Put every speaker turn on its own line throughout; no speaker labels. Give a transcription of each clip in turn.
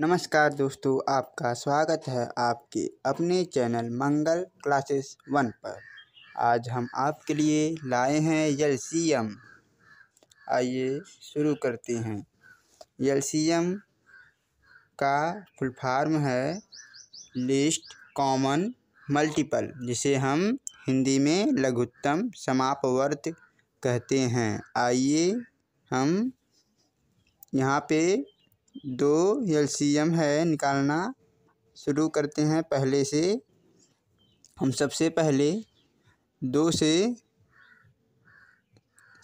नमस्कार दोस्तों आपका स्वागत है आपके अपने चैनल मंगल क्लासेस वन पर आज हम आपके लिए लाए हैं एलसीएम आइए शुरू करते हैं एलसीएम का फुल फार्म है लिस्ट कॉमन मल्टीपल जिसे हम हिंदी में लघुत्तम समापवर्त कहते हैं आइए हम यहाँ पे दो एलसीएम है निकालना शुरू करते हैं पहले से हम सबसे पहले दो से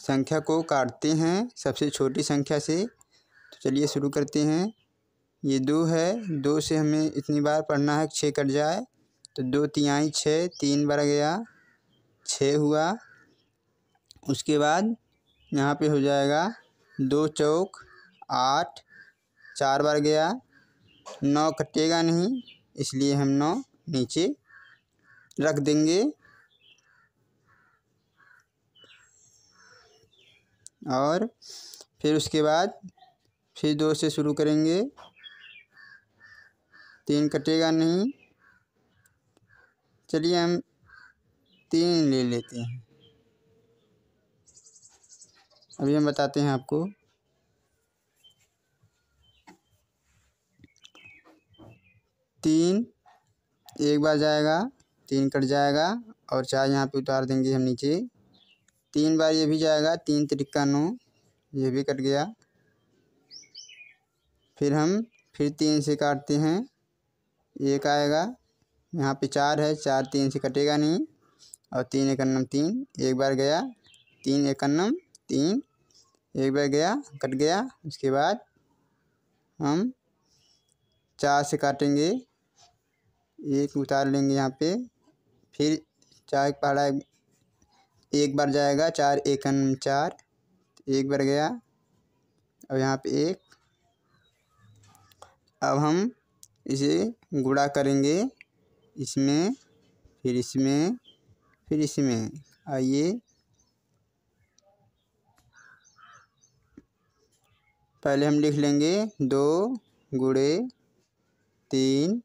संख्या को काटते हैं सबसे छोटी संख्या से तो चलिए शुरू करते हैं ये दो है दो से हमें इतनी बार पढ़ना है छः कट जाए तो दो तिहाई छः तीन बार गया छः हुआ उसके बाद यहाँ पे हो जाएगा दो चौक आठ चार बार गया नौ कटेगा नहीं इसलिए हम नौ नीचे रख देंगे और फिर उसके बाद फिर दो से शुरू करेंगे तीन कटेगा नहीं चलिए हम तीन ले लेते हैं अभी हम बताते हैं आपको तीन एक बार जाएगा तीन कट जाएगा और चार यहाँ पे उतार देंगे हम नीचे तीन बार ये भी जाएगा तीन त्रिक्का नौ ये भी कट गया फिर हम फिर तीन से काटते हैं एक आएगा यहाँ पे चार है चार तीन से कटेगा नहीं और तीन एकन्नम तीन एक बार गया तीन एकन्नम तीन एक बार गया कट गया उसके बाद हम चार से काटेंगे एक उतार लेंगे यहाँ पे फिर चार पहाड़ा एक बार जाएगा चार एकन चार एक बार गया और यहाँ पे एक अब हम इसे गुड़ा करेंगे इसमें फिर इसमें फिर इसमें आइए पहले हम लिख लेंगे दो गुड़े तीन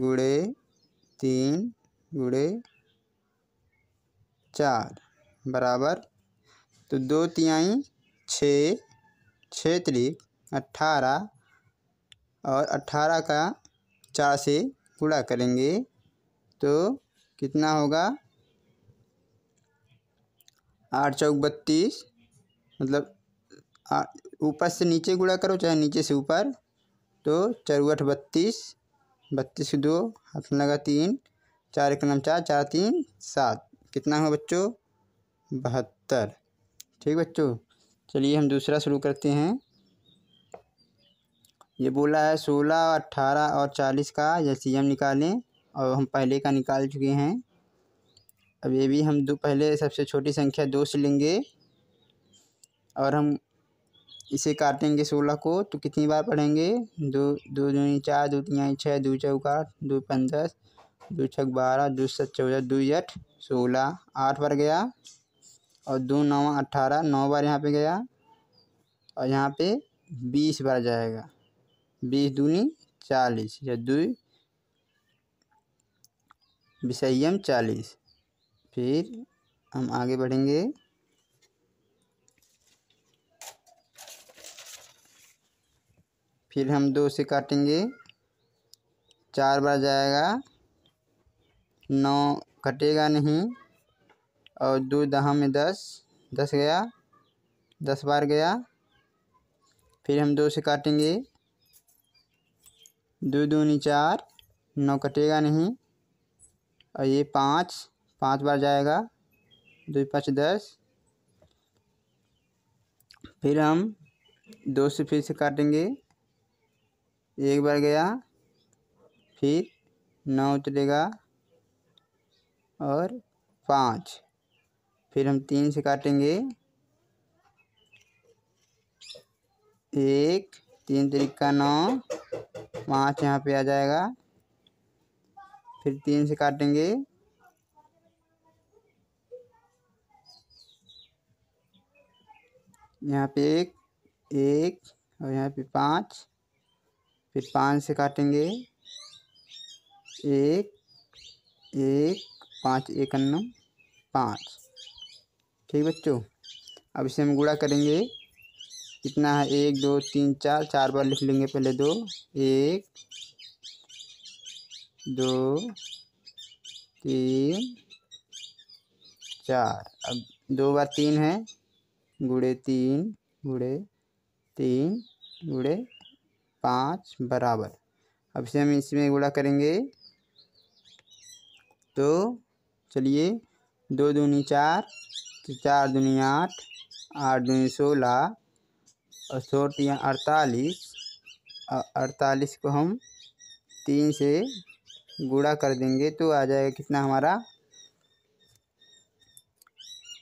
गुड़े तीन गुड़े चार बराबर तो दो तिहाई छ छः त्रिक अट्ठारह और अट्ठारह का चार से गुड़ा करेंगे तो कितना होगा आठ चौक बत्तीस मतलब ऊपर से नीचे गुड़ा करो चाहे नीचे से ऊपर तो चौहठ बत्तीस बत्तीस दो हाथ लगा तीन चार एक नम चार चार तीन सात कितना हुआ बच्चों बहत्तर ठीक बच्चों चलिए हम दूसरा शुरू करते हैं ये बोला है सोलह अट्ठारह और चालीस का जैसे हम निकालें और हम पहले का निकाल चुके हैं अब ये भी हम दो पहले सबसे छोटी संख्या दो से लेंगे और हम इसे काटेंगे सोलह को तो कितनी बार पढ़ेंगे दो दो दूनी चार दो तीन आई छः दो चौक आठ दो पंद्रह दो छः बारह दो सत चौदह दो अठ सोलह आठ बार गया और दो नौ अट्ठारह नौ बार यहाँ पे गया और यहाँ पे बीस बार जाएगा बीस दूनी चालीस या दो विषयम चालीस फिर हम आगे बढ़ेंगे फिर हम दो से काटेंगे चार बार जाएगा नौ कटेगा नहीं और दो दहा में दस दस गया दस बार गया फिर हम दो से काटेंगे दो दूनी चार नौ कटेगा नहीं और ये पाँच पाँच बार जाएगा दो पाँच दस फिर हम दो से फिर से काटेंगे एक बार गया फिर नौ उतरेगा और पाँच फिर हम तीन से काटेंगे एक तीन तरीका नौ पाँच यहाँ पे आ जाएगा फिर तीन से काटेंगे यहाँ पे एक एक और यहाँ पे पाँच फिर पाँच से काटेंगे एक एक पाँच एक अन्ना पाँच ठीक बच्चों अब इसे हम गुड़ा करेंगे कितना है एक दो तीन चार चार बार लिख लेंगे पहले दो एक दो तीन चार अब दो बार तीन है गुड़े तीन गुड़े तीन गुड़े पाँच बराबर अब इसे हम इसमें गुणा करेंगे तो चलिए दो दूनी चार तो चार दूनी आठ आठ दूनी सोलह और तीन अड़तालीस अड़तालीस को हम तीन से गुणा कर देंगे तो आ जाएगा कितना हमारा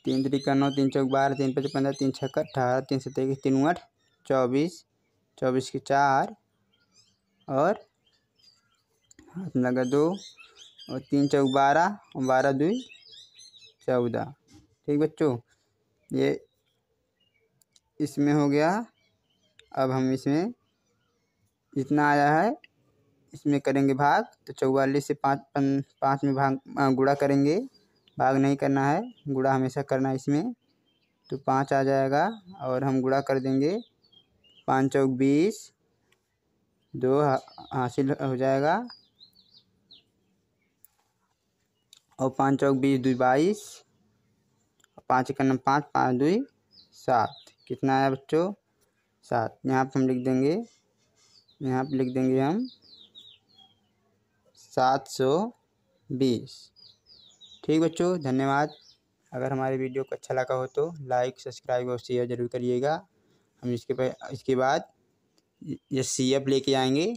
तीन तरीका नौ तीन चौक बारह तीन पचपन पंद्रह तीन छः अठारह तीन सौ तेईस तीन आठ चौबीस चौबीस के चार और हाथ लगा दो और तीन चौक बारह और बारह दुई चौदह ठीक बच्चों ये इसमें हो गया अब हम इसमें जितना आया है इसमें करेंगे भाग तो चौवालीस से पाँच पाँच में भाग गुड़ा करेंगे भाग नहीं करना है गुड़ा हमेशा करना है इसमें तो पाँच आ जाएगा और हम गुड़ा कर देंगे पाँच चौक बीस दो हासिल हो जाएगा और पाँच चौक बीस दो बाईस पाँच एक नंबर पाँच पाँच दुई सात कितना आया बच्चों सात यहाँ पर हम लिख देंगे यहाँ पर लिख देंगे हम सात सौ बीस ठीक बच्चों धन्यवाद अगर हमारे वीडियो को अच्छा लगा हो तो लाइक सब्सक्राइब और शेयर ज़रूर करिएगा हम इसके इसके बाद ये सी एफ लेके आएंगे